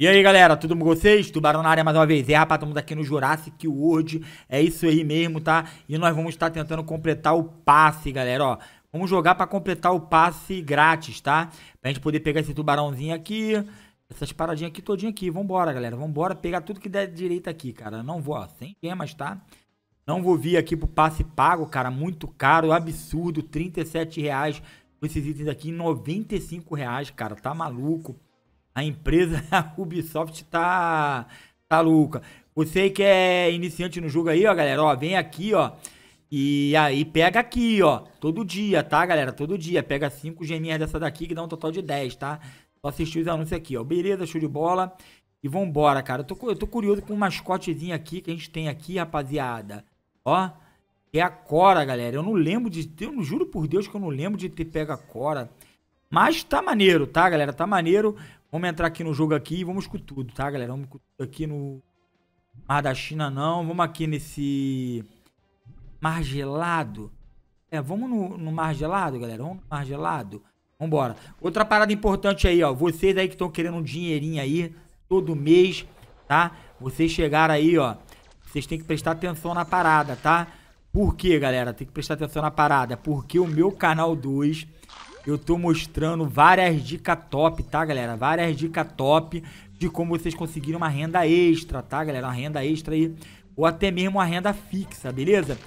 E aí galera, tudo bom com vocês? Tubarão na área mais uma vez, é rapaz, estamos aqui no Jurassic World, é isso aí mesmo, tá? E nós vamos estar tentando completar o passe, galera, ó Vamos jogar pra completar o passe grátis, tá? Pra gente poder pegar esse tubarãozinho aqui, essas paradinhas aqui todinha aqui, vambora galera, vambora pegar tudo que der direito aqui, cara Não vou, ó, sem gemas, tá? Não vou vir aqui pro passe pago, cara, muito caro, absurdo, 37 reais esses itens aqui, 95 reais, cara, tá maluco, a empresa, a Ubisoft tá, tá louca. Você que é iniciante no jogo aí, ó, galera, ó, vem aqui, ó. E aí pega aqui, ó. Todo dia, tá, galera? Todo dia. Pega 5 geminhas dessa daqui que dá um total de 10, tá? Só assistir os anúncios aqui, ó. Beleza, show de bola. E vambora, cara. Eu tô, eu tô curioso com um mascotezinho aqui que a gente tem aqui, rapaziada. Ó. É a Cora, galera. Eu não lembro de Eu não juro por Deus que eu não lembro de ter pego a Cora. Mas tá maneiro, tá, galera? Tá maneiro. Vamos entrar aqui no jogo aqui e vamos com tudo, tá, galera? Vamos com tudo aqui no Mar da China, não. Vamos aqui nesse Mar Gelado. É, vamos no, no Mar Gelado, galera. Vamos no Mar Gelado. Vambora. Outra parada importante aí, ó. Vocês aí que estão querendo um dinheirinho aí todo mês, tá? Vocês chegaram aí, ó. Vocês têm que prestar atenção na parada, tá? Por quê, galera? Tem que prestar atenção na parada. Porque o meu canal 2... Eu tô mostrando várias dicas top, tá, galera? Várias dicas top de como vocês conseguirem uma renda extra, tá, galera? Uma renda extra aí, ou até mesmo uma renda fixa, beleza?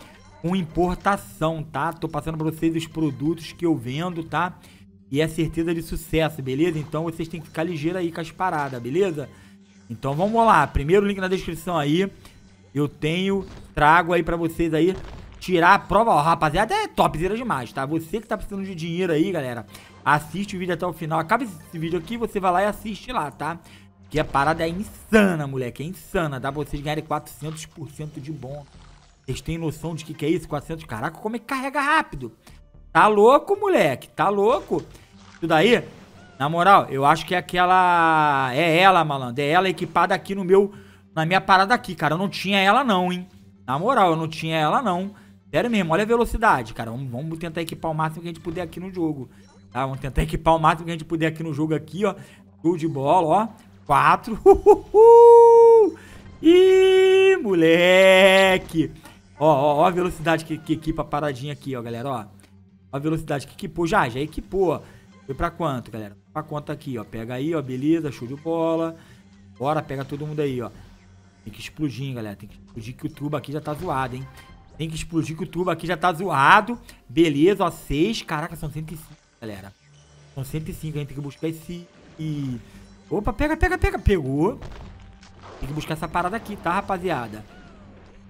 Com importação, tá? Tô passando pra vocês os produtos que eu vendo, tá? E é certeza de sucesso, beleza? Então vocês têm que ficar ligeiro aí com as paradas, beleza? Então vamos lá, primeiro link na descrição aí. Eu tenho, trago aí para vocês aí tirar a prova. Ó, rapaziada, é topzera demais, tá? Você que tá precisando de dinheiro aí, galera, assiste o vídeo até o final. Acaba esse vídeo aqui, você vai lá e assiste lá, tá? Que a parada é insana, moleque, é insana. Dá pra vocês ganharem 400% de bônus. Vocês têm noção de que que é isso? 400, caraca, como é que carrega rápido? Tá louco, moleque, tá louco. Isso daí, na moral, eu acho que é aquela... É ela, malandro, é ela equipada aqui no meu... Na minha parada aqui, cara, eu não tinha ela não, hein. Na moral, eu não tinha ela não. Sério mesmo, olha a velocidade, cara. Vamos, vamos, tentar equipar o máximo que a gente puder aqui no jogo. Tá? Vamos tentar equipar o máximo que a gente puder aqui no jogo aqui, ó. Show de bola, ó. Quatro. Uhuhu! Ih, moleque. Ó, ó, ó a velocidade que, que equipa a paradinha aqui, ó, galera, ó. Ó a velocidade que equipou. Já, já equipou, Foi pra quanto, galera? Pra conta aqui, ó. Pega aí, ó, beleza. Show de bola. Bora, pega todo mundo aí, ó. Tem que explodir, hein, galera. Tem que explodir que o tubo aqui já tá zoado, hein. Tem que explodir que o turbo aqui já tá zoado. Beleza, ó, 6. Caraca, são 105, galera. São 105, a gente tem que buscar esse... E... Opa, pega, pega, pega. Pegou. Tem que buscar essa parada aqui, tá, rapaziada?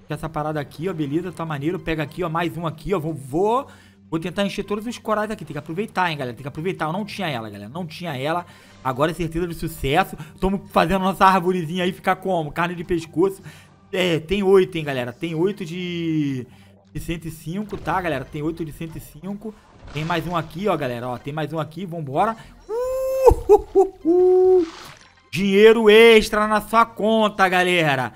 Essa parada aqui, ó, beleza, tá maneiro. Pega aqui, ó, mais um aqui, ó. Vou, vou, vou tentar encher todos os corais aqui. Tem que aproveitar, hein, galera. Tem que aproveitar. Eu não tinha ela, galera. Não tinha ela. Agora é certeza de sucesso. Estamos fazendo nossa arvorezinha aí ficar como? Carne de pescoço. É, tem 8, hein, galera. Tem 8 de, de 105, tá, galera? Tem 8 de 105. Tem mais um aqui, ó, galera. Ó, tem mais um aqui. Vambora. Uh, uh, uh, Dinheiro extra na sua conta, galera.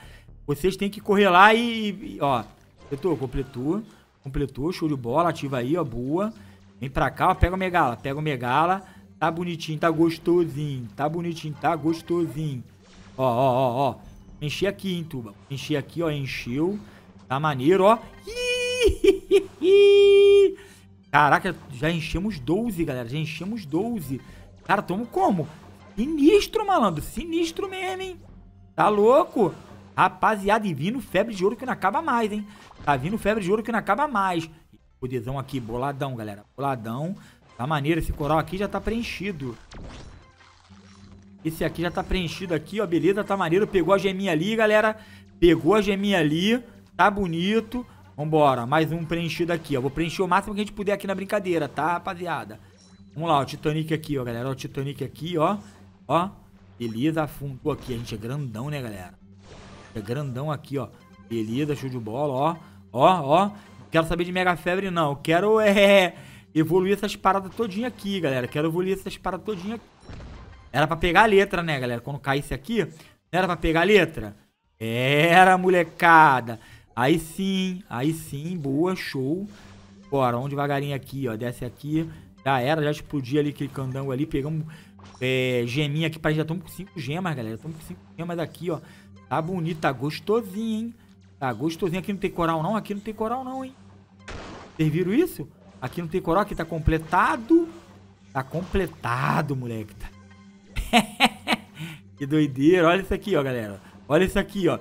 Vocês têm que correr lá e... Ó, completou, completou. Completou, show de bola. Ativa aí, ó, boa. Vem pra cá, ó, pega o Megala. Pega o Megala. Tá bonitinho, tá gostosinho. Tá bonitinho, tá gostosinho. Ó, ó, ó, ó. Enchi aqui, hein, tuba. Enchi aqui, ó. Encheu. Tá maneiro, ó. Caraca, já enchemos 12, galera. Já enchemos 12. Cara, tamo como? Sinistro, malandro. Sinistro mesmo, hein? Tá louco? Rapaziada, e vindo febre de ouro que não acaba mais, hein? Tá vindo febre de ouro que não acaba mais. Poderzão aqui, boladão, galera. Boladão. Tá maneiro, esse coral aqui já tá preenchido. Esse aqui já tá preenchido aqui, ó. Beleza, tá maneiro. Pegou a geminha ali, galera. Pegou a geminha ali. Tá bonito. Vambora, mais um preenchido aqui, ó. Vou preencher o máximo que a gente puder aqui na brincadeira, tá, rapaziada? Vamos lá, o Titanic aqui, ó, galera. o Titanic aqui, ó. Ó, beleza, afundou aqui. A gente é grandão, né, galera? É grandão aqui, ó. Beleza, show de bola, ó. Ó, ó. Quero saber de Mega Febre, não. Quero, é... Evoluir essas paradas todinha aqui, galera. Quero evoluir essas paradas todinha aqui. Era pra pegar a letra, né, galera? Quando caísse aqui, era pra pegar a letra? Era, molecada. Aí sim, aí sim, boa, show. Bora, vamos devagarinho aqui, ó. Desce aqui. Já era, já explodi ali aquele candango ali. Pegamos é, geminha aqui. Parece já estamos com 5 gemas, galera. Estamos com 5 gemas aqui, ó. Tá bonito, tá gostosinho, hein? Tá gostosinho. Aqui não tem coral, não. Aqui não tem coral, não, hein? Vocês viram isso? Aqui não tem coral. Aqui tá completado. Tá completado, moleque. Tá, que doideira. Olha isso aqui, ó, galera. Olha isso aqui, ó.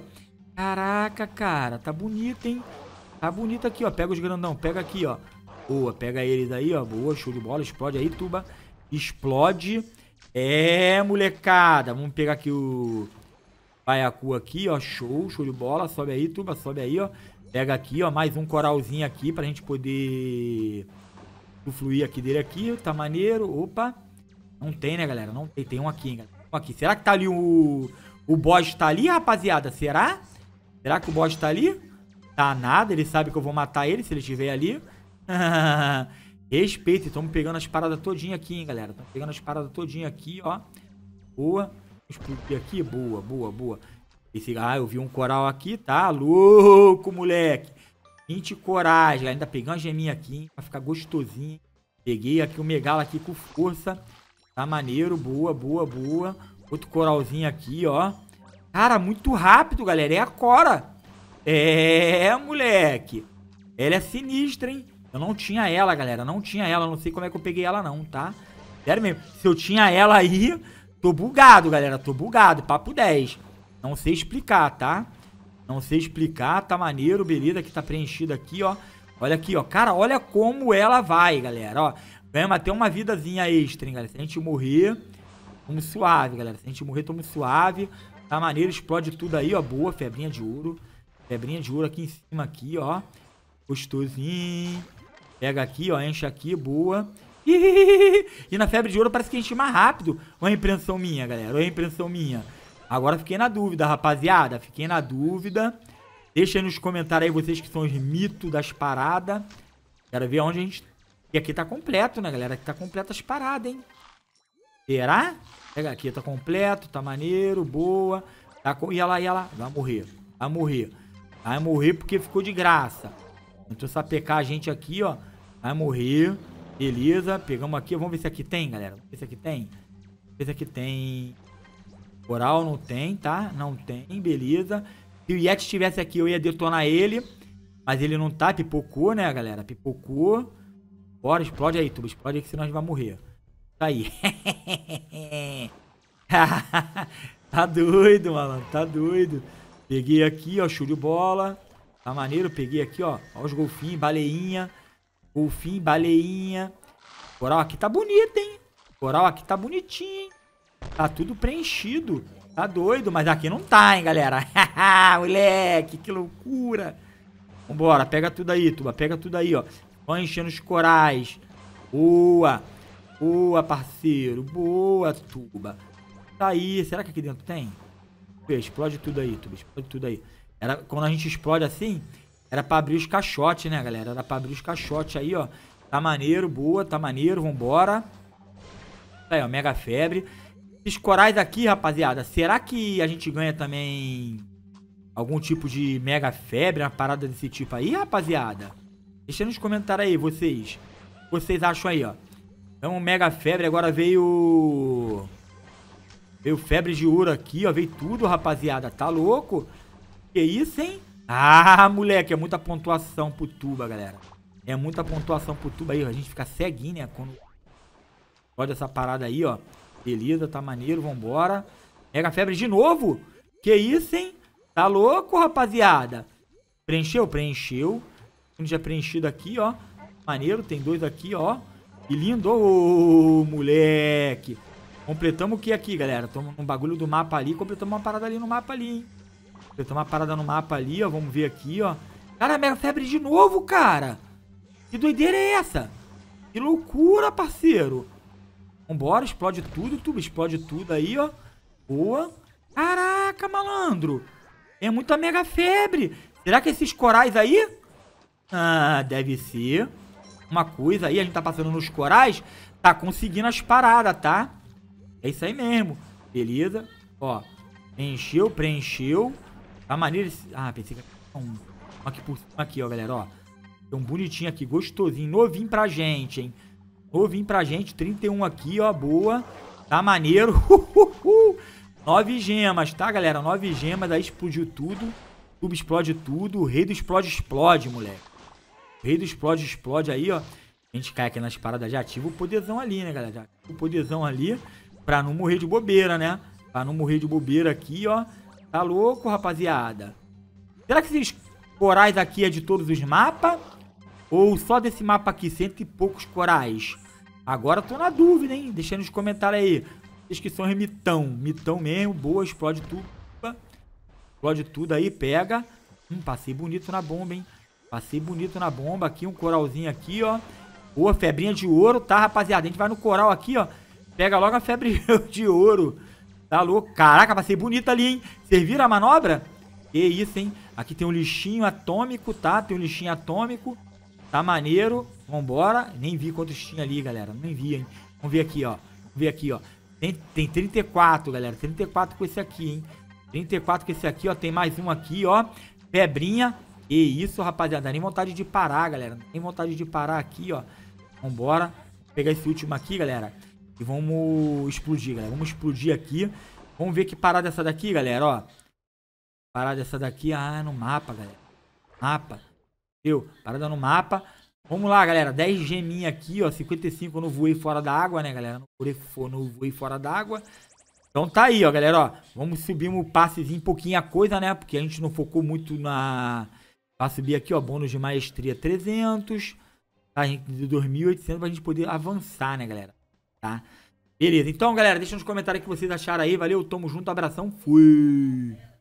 Caraca, cara. Tá bonito, hein? Tá bonito aqui, ó. Pega os grandão. Pega aqui, ó. Boa. Pega eles aí, ó. Boa. Show de bola. Explode aí, tuba. Explode. É, molecada. Vamos pegar aqui o... Baiacu aqui, ó. Show. Show de bola. Sobe aí, tuba. Sobe aí, ó. Pega aqui, ó. Mais um coralzinho aqui pra gente poder... Fluir aqui dele aqui. Tá maneiro. Opa. Não tem, né, galera? Não tem. Tem um aqui, hein, galera. Um aqui. Será que tá ali o... O boss tá ali, rapaziada? Será? Será que o boss tá ali? Tá nada. Ele sabe que eu vou matar ele se ele estiver ali. Respeito. Estamos pegando as paradas todinha aqui, hein, galera. Estamos pegando as paradas todinha aqui, ó. Boa. Explodir aqui. Boa, boa, boa. Esse... Ah, eu vi um coral aqui. Tá louco, moleque. 20 coragem. Ainda pegando a geminha aqui, hein, pra ficar gostosinho. Peguei aqui o megalo aqui com força. Tá maneiro, boa, boa, boa. Outro coralzinho aqui, ó. Cara, muito rápido, galera. É a Cora. É, moleque. Ela é sinistra, hein? Eu não tinha ela, galera. Não tinha ela. Não sei como é que eu peguei ela, não, tá? Sério mesmo. Se eu tinha ela aí, tô bugado, galera. Tô bugado. Papo 10. Não sei explicar, tá? Não sei explicar. Tá maneiro, beleza. Aqui tá preenchido aqui, ó. Olha aqui, ó. Cara, olha como ela vai, galera, ó. Ganhamos até uma vidazinha extra, hein, galera. Se a gente morrer, tamo suave, galera. Se a gente morrer, tamo suave. Tá maneiro, explode tudo aí, ó. Boa, febrinha de ouro. Febrinha de ouro aqui em cima, aqui, ó. Gostosinho. Pega aqui, ó. Enche aqui, boa. E na febre de ouro parece que a gente mais rápido. Ou é impressão minha, galera? Ou é impressão minha? Agora fiquei na dúvida, rapaziada. Fiquei na dúvida. Deixa aí nos comentários aí vocês que são os mitos das paradas. Quero ver onde a gente e aqui tá completo, né, galera? Aqui tá completo as paradas, hein? Será? Pega aqui, tá completo, tá maneiro, boa. Tá com... e lá, e lá. Vai morrer. Vai morrer. Vai morrer porque ficou de graça. só pecar a gente aqui, ó. Vai morrer. Beleza. Pegamos aqui. Vamos ver se aqui tem, galera. Vamos ver se aqui tem. Vamos ver se aqui tem. Coral não tem, tá? Não tem. Beleza. Se o Yeti estivesse aqui, eu ia detonar ele. Mas ele não tá. Pipocou, né, galera? Pipocou. Bora, explode aí, Tuba. Explode aí que senão a gente vai morrer. Tá aí. tá doido, malandro. Tá doido. Peguei aqui, ó, show de bola. Tá maneiro, peguei aqui, ó. Ó os golfinhos, baleinha. Golfinho, baleinha. Coral aqui tá bonito, hein? Coral aqui tá bonitinho, hein? Tá tudo preenchido. Tá doido, mas aqui não tá, hein, galera. Moleque, que loucura. Vambora, pega tudo aí, Tuba. Pega tudo aí, ó. Vão enchendo os corais. Boa. Boa, parceiro. Boa, tuba. Tá aí. Será que aqui dentro tem? Explode tudo aí, tuba. Explode tudo aí. Era, quando a gente explode assim, era pra abrir os caixotes, né, galera? Era pra abrir os caixotes aí, ó. Tá maneiro, boa, tá maneiro, vambora. Aí, ó, mega febre. Esses corais aqui, rapaziada, será que a gente ganha também algum tipo de mega febre, uma parada desse tipo aí, rapaziada? Deixa nos comentários aí, vocês. Vocês acham aí, ó. É um mega febre, agora veio... Veio febre de ouro aqui, ó. Veio tudo, rapaziada. Tá louco? Que isso, hein? Ah, moleque, é muita pontuação pro tuba, galera. É muita pontuação pro tuba aí, ó. A gente fica ceguinho, né? Quando olha essa parada aí, ó. Beleza, tá maneiro, vambora. Mega febre de novo? Que isso, hein? Tá louco, rapaziada? Preencheu? Preencheu. Um já preenchido aqui, ó. Maneiro, tem dois aqui, ó. Que lindo, ô, moleque. Completamos o que aqui, galera? Toma um bagulho do mapa ali, completamos uma parada ali no mapa ali, hein? Completamos uma parada no mapa ali, ó. Vamos ver aqui, ó. Cara, Mega Febre de novo, cara. Que doideira é essa? Que loucura, parceiro. Vambora, explode tudo, tudo. Explode tudo aí, ó. Boa. Caraca, malandro. É muita Mega Febre. Será que esses corais aí... Ah, deve ser uma coisa aí. A gente tá passando nos corais. Tá conseguindo as paradas, tá? É isso aí mesmo. Beleza. Ó. Preencheu, preencheu. Tá maneiro maneira... Ah, pensei que era um. Aqui por cima aqui, ó, galera, ó. Tem um bonitinho aqui, gostosinho. Novinho pra gente, hein? Novinho pra gente. 31 aqui, ó. Boa. Tá maneiro. Nove gemas, tá, galera? Nove gemas. Aí explodiu tudo. Tubo explode tudo. O rei do explode explode, moleque peido explode, explode aí, ó. A gente cai aqui nas paradas, já ativa o poderzão ali, né, galera? Já ativa o poderzão ali pra não morrer de bobeira, né? Pra não morrer de bobeira aqui, ó. Tá louco, rapaziada? Será que esses corais aqui é de todos os mapas? Ou só desse mapa aqui, cento e poucos corais? Agora tô na dúvida, hein? Deixa nos comentários aí. Vocês que são mitão. Mitão mesmo, boa, explode tudo. Explode tudo aí, pega. Hum, passei bonito na bomba, hein? Passei bonito na bomba aqui, um coralzinho aqui, ó. Boa, febrinha de ouro, tá, rapaziada? A gente vai no coral aqui, ó. Pega logo a febre de ouro. Tá louco? Caraca, passei bonito ali, hein? Serviram a manobra? Que isso, hein? Aqui tem um lixinho atômico, tá? Tem um lixinho atômico. Tá maneiro. Vambora. Nem vi quantos tinha ali, galera. Nem vi, hein? Vamos ver aqui, ó. Vamos ver aqui, ó. Tem, tem 34, galera. 34 com esse aqui, hein? 34 com esse aqui, ó. Tem mais um aqui, ó. febrinha e isso, rapaziada, nem vontade de parar, galera. Nem vontade de parar aqui, ó. Vambora. Vou pegar esse último aqui, galera. E vamos explodir, galera. Vamos explodir aqui. Vamos ver que parada é essa daqui, galera, ó. Parada é essa daqui. Ah, no mapa, galera. Mapa. Viu? Parada no mapa. Vamos lá, galera. 10 geminha aqui, ó. 55 eu não voei fora da água, né, galera? Não voei, não voei fora da água. Então tá aí, ó, galera, ó. Vamos subir um passezinho, pouquinho a coisa, né? Porque a gente não focou muito na... Vai tá, subir aqui, ó, bônus de maestria 300, tá? A gente de 2.800 pra gente poder avançar, né, galera? Tá? Beleza, então, galera, deixa nos comentários o que vocês acharam aí. Valeu, tamo junto, abração, fui!